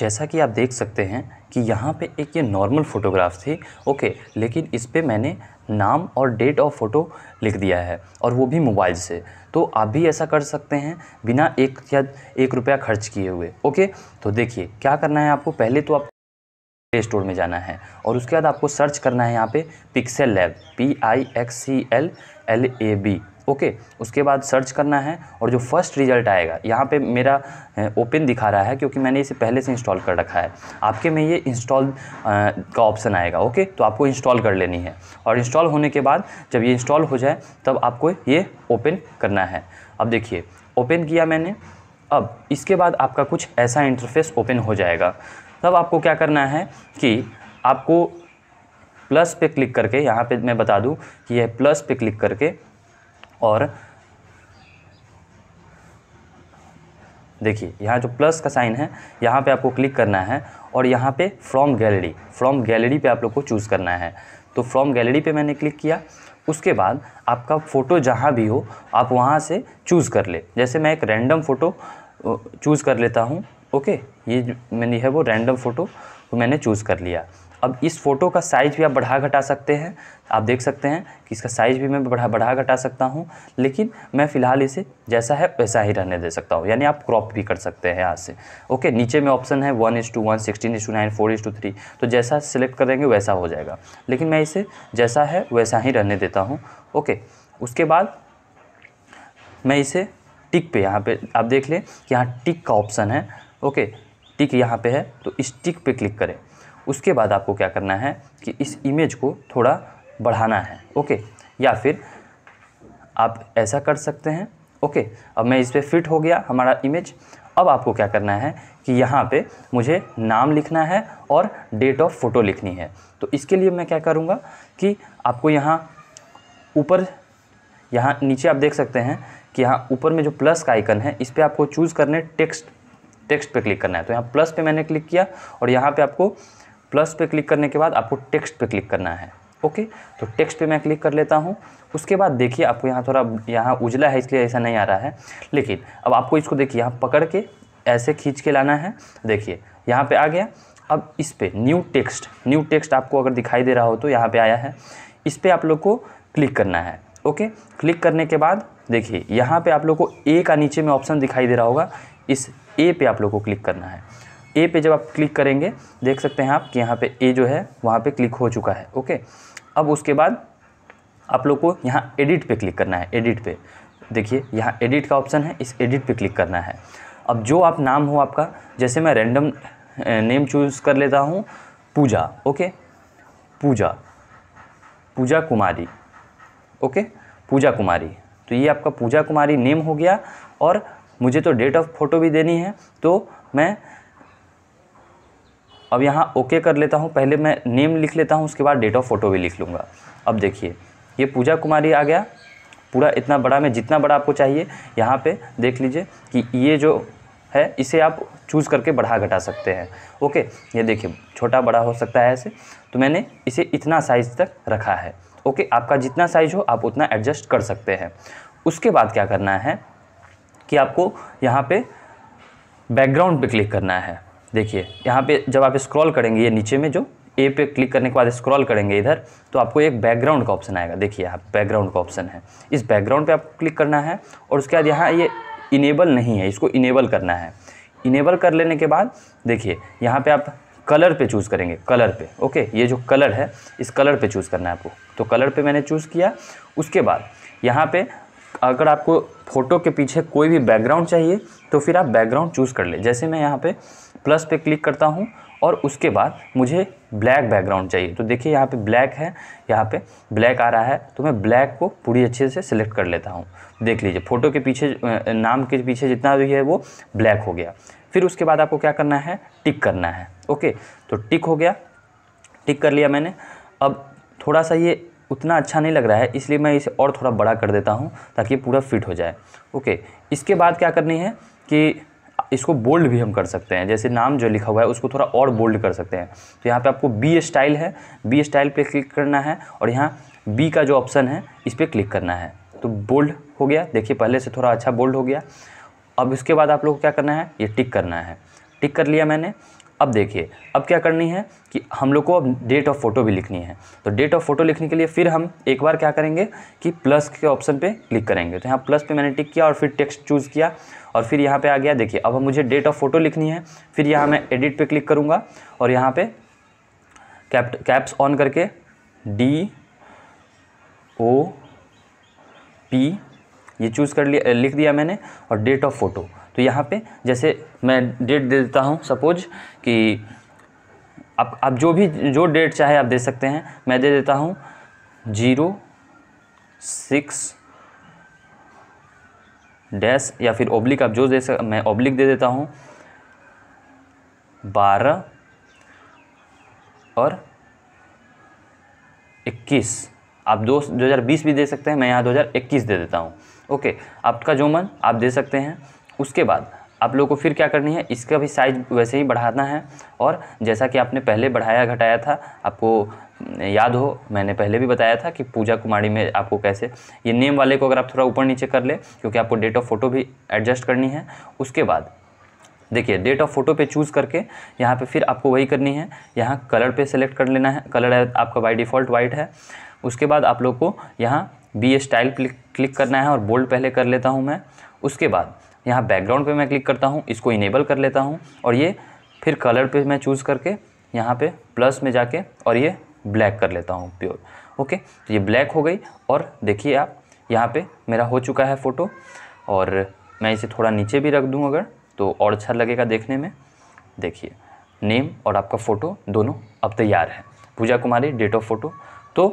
जैसा कि आप देख सकते हैं कि यहाँ पे एक ये नॉर्मल फ़ोटोग्राफ थी ओके लेकिन इस पर मैंने नाम और डेट ऑफ फ़ोटो लिख दिया है और वो भी मोबाइल से तो आप भी ऐसा कर सकते हैं बिना एक या एक रुपया खर्च किए हुए ओके तो देखिए क्या करना है आपको पहले तो आप प्ले स्टोर में जाना है और उसके बाद आपको सर्च करना है यहाँ पे Pixel Lab P I X C L L A B okay उसके बाद सर्च करना है और जो फर्स्ट रिजल्ट आएगा यहाँ पे मेरा ओपन दिखा रहा है क्योंकि मैंने इसे पहले से इंस्टॉल कर रखा है आपके में ये इंस्टॉल का ऑप्शन आएगा ओके तो आपको इंस्टॉल कर लेनी है और इंस्टॉल होने के बाद जब ये इंस्टॉल हो जाए तब आपको ये ओपन करना है अब देखिए ओपन किया मैंने अब इसके बाद आपका कुछ ऐसा इंटरफेस ओपन हो जाएगा तब आपको क्या करना है कि आपको प्लस पे क्लिक करके यहाँ पे मैं बता दूँ कि यह प्लस पे क्लिक करके और देखिए यहाँ जो प्लस का साइन है यहाँ पे आपको क्लिक करना है और यहाँ पे फ्रॉम गैलरी फ्रॉम गैलरी पे आप लोग को चूज़ करना है तो फ्रॉम गैलरी पे मैंने क्लिक किया उसके बाद आपका फ़ोटो जहाँ भी हो आप वहाँ से चूज़ कर ले जैसे मैं एक रैंडम फ़ोटो चूज़ कर लेता हूँ ओके ये मैंने है वो रैंडम फ़ोटो तो मैंने चूज़ कर लिया अब इस फ़ोटो का साइज़ भी आप बढ़ा घटा सकते हैं आप देख सकते हैं कि इसका साइज़ भी मैं बढ़ा बढ़ा घटा सकता हूँ लेकिन मैं फ़िलहाल इसे जैसा है वैसा ही रहने दे सकता हूँ यानी आप क्रॉप भी कर सकते हैं यहाँ से ओके नीचे में ऑप्शन है one is to one sixteen is to nine four is to three तो जैसा सेलेक्ट करेंगे वैसा हो जाएगा लेकिन मैं इसे जैसा है वैसा ही रहने देता हूँ ओके उसके बाद मैं इसे टिक पे यहाँ पे आप देख लें कि यहाँ टिक का ऑप्शन है ओके टिक यहाँ पे है तो इस टिक पे क्लिक करें उसके बाद आपको क्या करना है कि इस इमेज को थोड़ा बढ़ाना है ओके या फिर आप ऐसा कर सकते हैं ओके अब मैं इस पर फिट हो गया हमारा इमेज अब आपको क्या करना है कि यहाँ पे मुझे नाम लिखना है और डेट ऑफ फ़ोटो लिखनी है तो इसके लिए मैं क्या करूँगा कि आपको यहाँ ऊपर यहाँ नीचे आप देख सकते हैं कि यहाँ ऊपर में जो प्लस का आइकन है इस पर आपको चूज़ करने टेक्स्ट टेक्स्ट पे क्लिक करना है तो यहाँ प्लस पे मैंने क्लिक किया और यहाँ पे आपको प्लस पे क्लिक करने के बाद आपको टेक्स्ट पे क्लिक करना है ओके तो टेक्स्ट पे मैं क्लिक कर लेता हूँ उसके बाद देखिए आपको यहाँ थोड़ा यहाँ उजला है इसलिए ऐसा नहीं आ रहा है लेकिन अब आपको इसको देखिए यहाँ पकड़ के ऐसे खींच के लाना है देखिए यहाँ पर आ गया अब इस पर न्यू टेक्स्ट न्यू टेक्स्ट आपको अगर दिखाई दे रहा हो तो यहाँ पर आया है इस पर आप लोग को क्लिक करना है ओके क्लिक करने के बाद देखिए यहाँ पे आप लोग को ए का नीचे में ऑप्शन दिखाई दे रहा होगा इस ए पे आप लोग को क्लिक करना है ए पे जब आप क्लिक करेंगे देख सकते हैं आप कि यहाँ पे ए जो है वहाँ पे क्लिक हो चुका है ओके अब उसके बाद आप लोग को यहाँ एडिट पे क्लिक करना है एडिट पे देखिए यहाँ एडिट का ऑप्शन है इस एडिट पे क्लिक करना है अब जो आप नाम हो आपका जैसे मैं रैंडम नेम चूज़ कर लेता हूँ पूजा ओके पूजा पूजा कुमारी ओके पूजा कुमारी तो ये आपका पूजा कुमारी नेम हो गया और मुझे तो डेट ऑफ फोटो भी देनी है तो मैं अब यहाँ ओके कर लेता हूँ पहले मैं नेम लिख लेता हूँ उसके बाद डेट ऑफ फोटो भी लिख लूँगा अब देखिए ये पूजा कुमारी आ गया पूरा इतना बड़ा में जितना बड़ा आपको चाहिए यहाँ पे देख लीजिए कि ये जो है इसे आप चूज़ करके बढ़ा घटा सकते हैं ओके ये देखिए छोटा बड़ा हो सकता है ऐसे तो मैंने इसे इतना साइज़ तक रखा है ओके आपका जितना साइज़ हो आप उतना एडजस्ट कर सकते हैं उसके बाद क्या करना है कि आपको यहाँ पर बैकग्राउंड पर क्लिक करना है देखिए यहाँ पे जब आप स्क्रॉल करेंगे ये नीचे में जो ए पे क्लिक करने के बाद स्क्रॉल करेंगे इधर तो आपको एक बैकग्राउंड का ऑप्शन आएगा देखिए आप बैकग्राउंड का ऑप्शन है इस बैकग्राउंड पे आपको क्लिक करना है और उसके बाद यहाँ ये इनेबल नहीं है इसको इनेबल करना है इनेबल कर लेने के बाद देखिए यहाँ पर आप कलर पर चूज़ करेंगे कलर पर ओके ये जो कलर है इस कलर पर चूज़ करना है आपको तो कलर पर मैंने चूज़ किया उसके बाद यहाँ पर अगर आपको फ़ोटो के पीछे कोई भी बैकग्राउंड चाहिए तो फिर आप बैकग्राउंड चूज़ कर ले जैसे मैं यहाँ पे प्लस पे क्लिक करता हूँ और उसके बाद मुझे ब्लैक बैकग्राउंड चाहिए तो देखिए यहाँ पे ब्लैक है यहाँ पे ब्लैक आ रहा है तो मैं ब्लैक को पूरी अच्छे से सिलेक्ट कर लेता हूँ देख लीजिए फ़ोटो के पीछे नाम के पीछे जितना भी है वो ब्लैक हो गया फिर उसके बाद आपको क्या करना है टिक करना है ओके तो टिक हो गया टिक कर लिया मैंने अब थोड़ा सा ये उतना अच्छा नहीं लग रहा है इसलिए मैं इसे और थोड़ा बड़ा कर देता हूँ ताकि पूरा फिट हो जाए ओके इसके बाद क्या करनी है कि इसको बोल्ड भी हम कर सकते हैं जैसे नाम जो लिखा हुआ है उसको थोड़ा और बोल्ड कर सकते हैं तो यहाँ पे आपको बी स्टाइल है बी स्टाइल पे क्लिक करना है और यहाँ बी का जो ऑप्शन है इस पर क्लिक करना है तो बोल्ड हो गया देखिए पहले से थोड़ा अच्छा बोल्ड हो गया अब उसके बाद आप लोग को क्या करना है ये टिक करना है टिक कर लिया मैंने अब देखिए अब क्या करनी है कि हम लोग को अब डेट ऑफ फोटो भी लिखनी है तो डेट ऑफ फोटो लिखने के लिए फिर हम एक बार क्या करेंगे कि प्लस के ऑप्शन पे क्लिक करेंगे तो यहाँ प्लस पे मैंने टिक किया और फिर टेक्स्ट चूज़ किया और फिर यहाँ पे आ गया देखिए अब हम मुझे डेट ऑफ फोटो लिखनी है फिर यहाँ मैं एडिट पर क्लिक करूँगा और यहाँ पर कैप कैप्स ऑन करके डी ओ पी ये चूज़ कर लिया लिख दिया मैंने और डेट ऑफ फोटो तो यहाँ पे जैसे मैं डेट दे देता हूँ सपोज कि आप आप जो भी जो डेट चाहे आप दे सकते हैं मैं दे देता हूँ जीरो सिक्स डैश या फिर ओब्लिक आप जो दे सक मैं ओब्लिक दे देता हूँ बारह और इक्कीस आप दो दो हज़ार बीस भी दे सकते हैं मैं यहाँ दो हज़ार इक्कीस दे देता हूँ ओके आपका जो मन आप दे सकते हैं उसके बाद आप लोगों को फिर क्या करनी है इसका भी साइज वैसे ही बढ़ाना है और जैसा कि आपने पहले बढ़ाया घटाया था आपको याद हो मैंने पहले भी बताया था कि पूजा कुमारी में आपको कैसे ये नेम वाले को अगर आप थोड़ा ऊपर नीचे कर ले क्योंकि आपको डेट ऑफ फोटो भी एडजस्ट करनी है उसके बाद देखिए डेट ऑफ फोटो पे चूज़ करके यहाँ पे फिर आपको वही करनी है यहाँ कलर पे सेलेक्ट कर लेना है कलर है आपका बाई डिफ़ॉल्ट वाइट है उसके बाद आप लोग को यहाँ बी स्टाइल क्लिक करना है और बोल्ड पहले कर लेता हूँ मैं उसके बाद यहाँ बैकग्राउंड पे मैं क्लिक करता हूँ इसको इनेबल कर लेता हूँ और ये फिर कलर पे मैं चूज़ करके यहाँ पे प्लस में जाके और ये ब्लैक कर लेता हूँ प्योर ओके तो ये ब्लैक हो गई और देखिए आप यहाँ पे मेरा हो चुका है फ़ोटो और मैं इसे थोड़ा नीचे भी रख दूँ अगर तो और अच्छा लगेगा देखने में देखिए नेम और आपका फ़ोटो दोनों अब तैयार है Pooja Kumari date of photo तो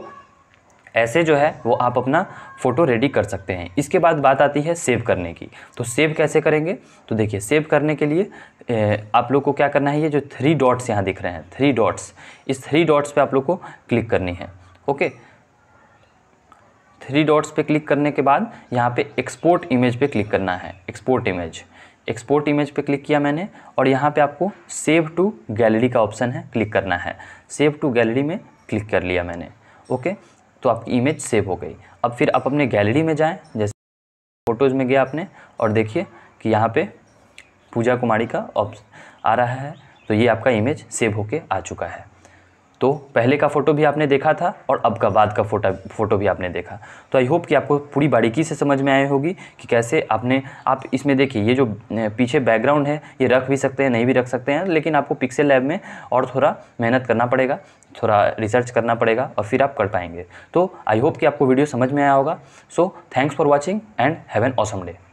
ऐसे जो है वो आप अपना फ़ोटो रेडी कर सकते हैं इसके बाद बात आती है सेव करने की तो सेव कैसे करेंगे तो देखिए सेव करने के लिए ए, आप लोग को क्या करना है ये जो थ्री डॉट्स यहाँ दिख रहे हैं थ्री डॉट्स इस थ्री डॉट्स पे आप लोग को क्लिक करनी है ओके थ्री डॉट्स पे क्लिक करने के बाद यहाँ पर एक्सपोर्ट इमेज पर क्लिक करना है एक्सपोर्ट इमेज एक्सपोर्ट इमेज पे क्लिक किया मैंने और यहाँ पे आपको सेव टू गैलरी का ऑप्शन है क्लिक करना है सेव टू गैलरी में क्लिक कर लिया मैंने ओके तो आपकी इमेज सेव हो गई अब फिर आप अपने गैलरी में जाएँ जैसे फ़ोटोज़ में गया आपने और देखिए कि यहाँ पे पूजा कुमारी का ऑप्शन आ रहा है तो ये आपका इमेज सेव होके आ चुका है तो पहले का फ़ोटो भी आपने देखा था और अब का बाद का फोटो फ़ोटो भी आपने देखा तो आई होप कि आपको पूरी बारीकी से समझ में आई होगी कि कैसे आपने आप इसमें देखिए ये जो पीछे बैकग्राउंड है ये रख भी सकते हैं नहीं भी रख सकते हैं लेकिन आपको पिक्सल लैब में और थोड़ा मेहनत करना पड़ेगा थोड़ा रिसर्च करना पड़ेगा और फिर आप कर पाएंगे तो आई होप कि आपको वीडियो समझ में आया होगा so thanks for watching and have an awesome day